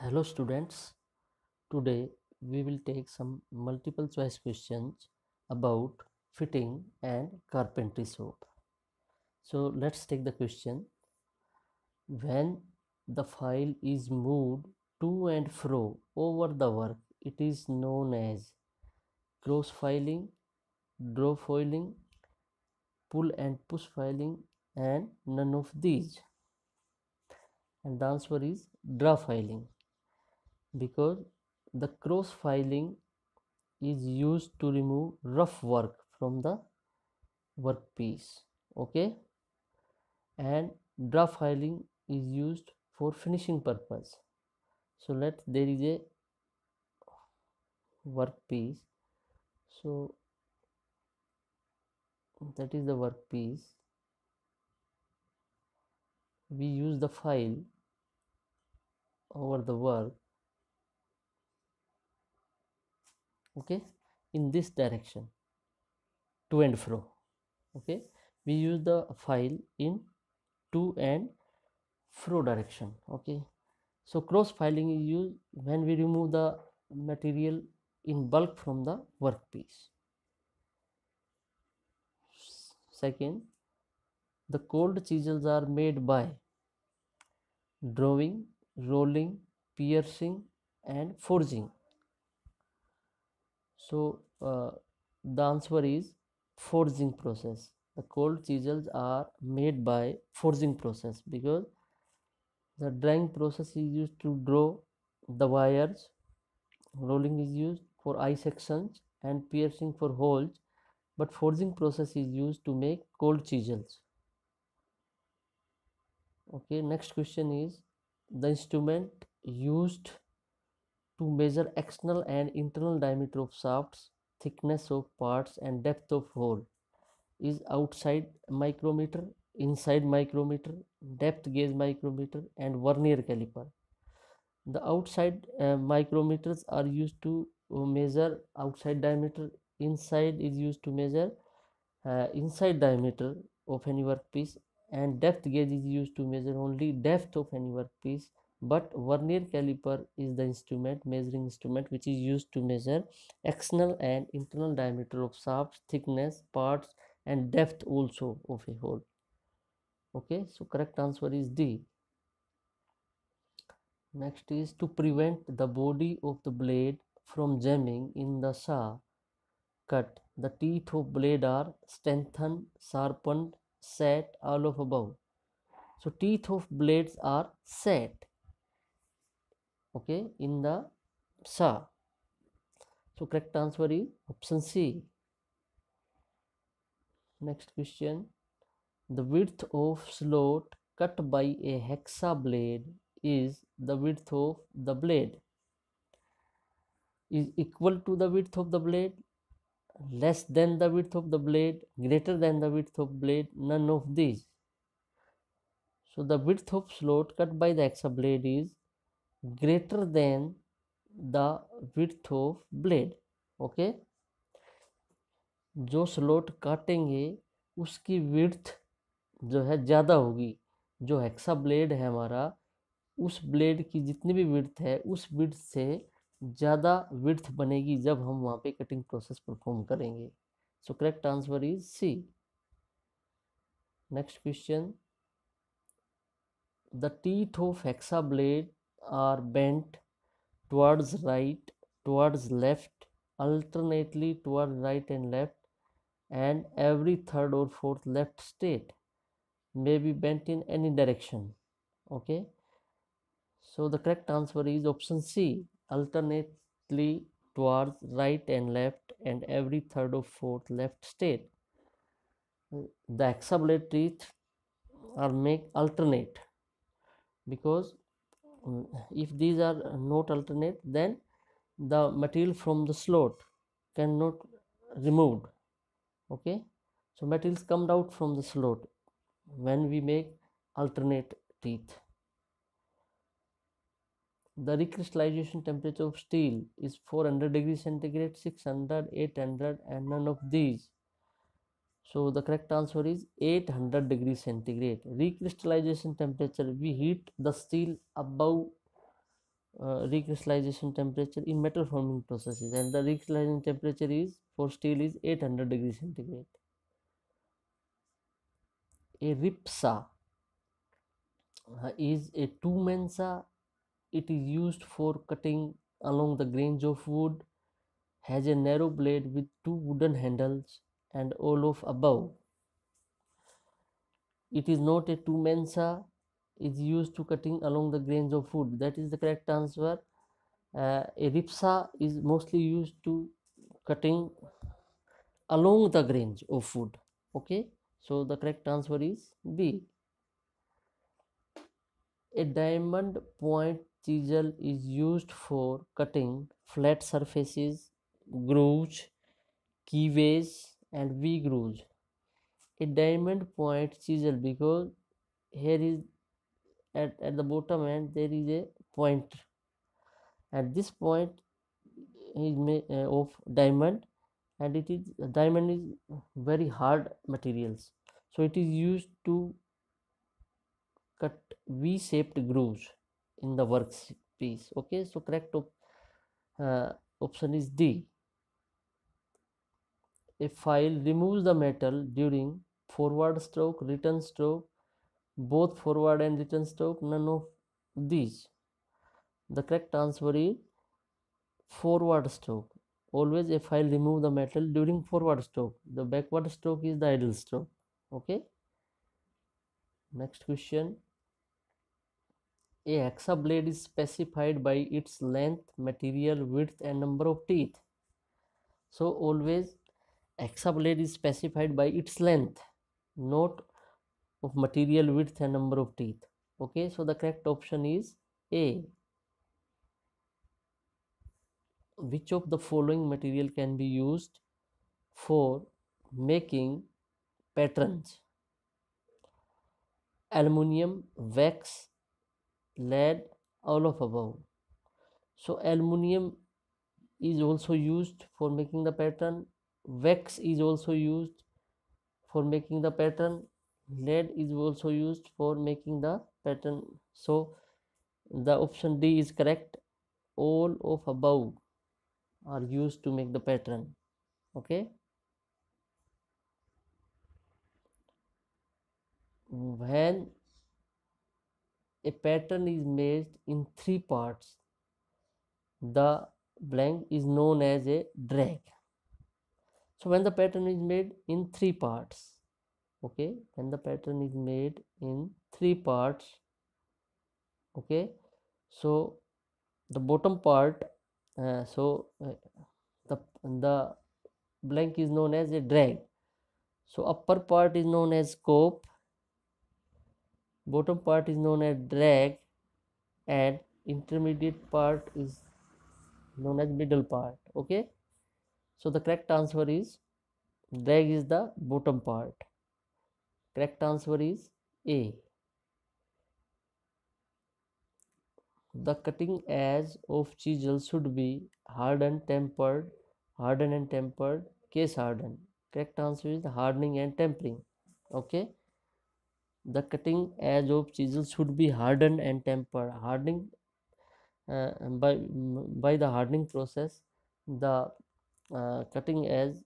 hello students today we will take some multiple choice questions about fitting and carpentry shop so let's take the question when the file is moved to and fro over the work it is known as cross filing draw filing pull and push filing and none of these and the answer is draw filing because the cross filing is used to remove rough work from the workpiece okay and draft filing is used for finishing purpose so let there is a workpiece so that is the workpiece we use the file over the work okay in this direction to and fro okay we use the file in to and fro direction okay so cross filing is used when we remove the material in bulk from the workpiece second the cold chisels are made by drawing rolling piercing and forging so uh, the answer is forging process the cold chisels are made by forging process because the drawing process is used to draw the wires rolling is used for eye sections and piercing for holes but forging process is used to make cold chisels okay next question is the instrument used to measure external and internal diameter of shafts, thickness of parts and depth of hole is outside micrometer, inside micrometer, depth gauge micrometer and vernier caliper. The outside uh, micrometers are used to uh, measure outside diameter, inside is used to measure uh, inside diameter of any workpiece and depth gauge is used to measure only depth of any workpiece but vernier caliper is the instrument measuring instrument which is used to measure external and internal diameter of shafts thickness parts and depth also of a hole okay so correct answer is d next is to prevent the body of the blade from jamming in the saw cut the teeth of blade are strengthened sharpened set all of above so teeth of blades are set okay in the sa so correct answer is option c next question the width of slot cut by a hexa blade is the width of the blade is equal to the width of the blade less than the width of the blade greater than the width of blade none of these so the width of slot cut by the hexa blade is greater than the width of blade okay जो slot काटेंगे उसकी विर्थ जो है ज़्यादा होगी जो hexa blade है हमारा उस ब्लेड की जितनी भी विर्थ है उस विर्थ से ज़्यादा विर्थ बनेगी जब हम वहाँ पे कटिंग प्रोसेस परफॉर्म करेंगे so correct answer is C next question the teeth of hacksaw blade are bent towards right towards left alternately towards right and left and every third or fourth left state may be bent in any direction okay so the correct answer is option c alternately towards right and left and every third or fourth left state the axillary teeth are make alternate because Mm, if these are not alternate then the material from the slot cannot removed okay so materials come out from the slot when we make alternate teeth the recrystallization temperature of steel is 400 degrees centigrade 600 800 and none of these so the correct answer is 800 degrees centigrade. Recrystallization temperature, we heat the steel above uh, recrystallization temperature in metal forming processes and the recrystallization temperature is for steel is 800 degrees centigrade. A ripsa uh, is a two mensa. It is used for cutting along the grains of wood, has a narrow blade with two wooden handles and all of above. It is not a two mensa is used to cutting along the grains of food. That is the correct answer. Uh, a ripsa is mostly used to cutting along the grains of food. Okay, so the correct answer is B. A diamond point chisel is used for cutting flat surfaces, grooves, keyways, and V grooves, a diamond point chisel because here is at, at the bottom end there is a point point. At this point is made uh, of diamond and it is diamond is very hard materials so it is used to cut v-shaped grooves in the works piece okay so correct op uh, option is d a file removes the metal during forward stroke, return stroke, both forward and return stroke, none of these. The correct answer is forward stroke. Always a file remove the metal during forward stroke. The backward stroke is the idle stroke. Okay. Next question. A hexa blade is specified by its length, material, width and number of teeth. So always hexablade is specified by its length not of material width and number of teeth okay so the correct option is a which of the following material can be used for making patterns aluminium wax lead all of above so aluminium is also used for making the pattern wax is also used for making the pattern lead is also used for making the pattern so the option d is correct all of above are used to make the pattern okay when a pattern is made in three parts the blank is known as a drag so when the pattern is made in three parts okay when the pattern is made in three parts okay so the bottom part uh, so uh, the the blank is known as a drag so upper part is known as scope bottom part is known as drag and intermediate part is known as middle part okay so the correct answer is leg is the bottom part. Correct answer is A. The cutting edge of chisel should be hardened, tempered, hardened and tempered, case hardened. Correct answer is hardening and tempering. Okay. The cutting edge of chisel should be hardened and tempered. Hardening uh, by by the hardening process, the uh, cutting edge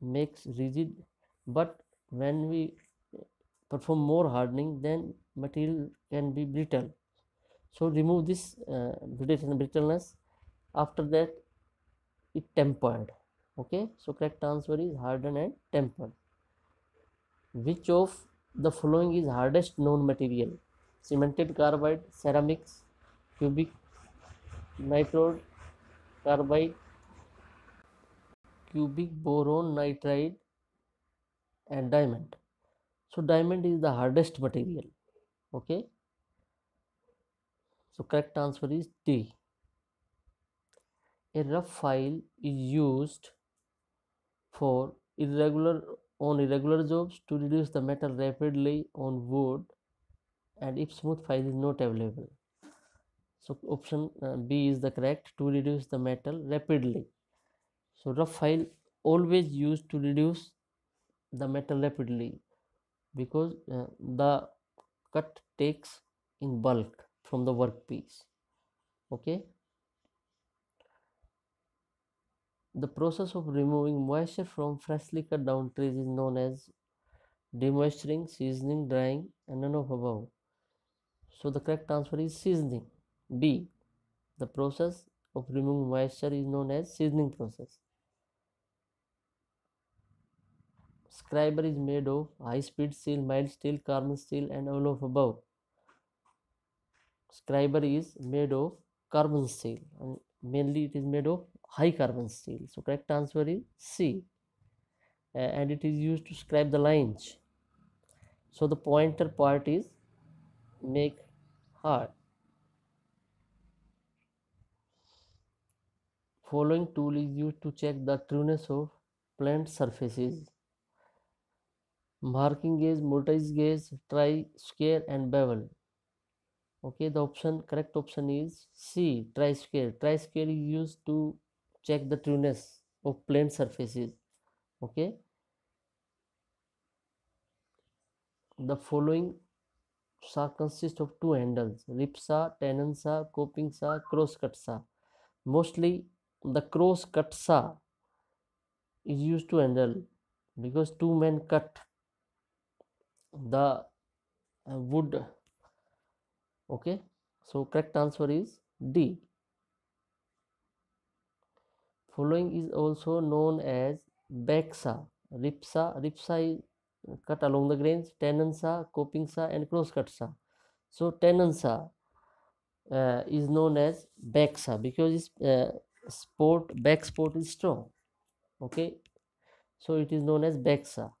makes rigid but when we perform more hardening then material can be brittle so remove this uh, brittleness after that it tempered okay so correct answer is hardened and tempered which of the following is hardest known material cemented carbide ceramics cubic nitrode carbide cubic boron nitride and diamond so diamond is the hardest material okay so correct answer is d a rough file is used for irregular on irregular jobs to reduce the metal rapidly on wood and if smooth file is not available so option uh, b is the correct to reduce the metal rapidly so rough file always used to reduce the metal rapidly because uh, the cut takes in bulk from the workpiece okay the process of removing moisture from freshly cut down trees is known as demoisturing seasoning drying and none of above so the correct answer is seasoning B. the process of removing moisture is known as seasoning process Scriber is made of high speed steel, mild steel, carbon steel, and all of above. Scriber is made of carbon steel, and mainly it is made of high carbon steel. So, correct answer is C, uh, and it is used to scribe the lines. So, the pointer part is make hard. Following tool is used to check the trueness of plant surfaces marking gauge mortise gauge try square and bevel okay the option correct option is C try square try square is use to check the trueness of plane surfaces okay the following saw consist of two handles rip saw tenon saw coping saw cross cut saw mostly the cross cut saw is use to handle because two man cut the uh, wood okay so correct answer is d following is also known as backsaw ripsa, ripsaw is cut along the grains tenon copingsa, and crosscutsa. cut saw so tenon uh, is known as back because its uh, sport back sport is strong okay so it is known as back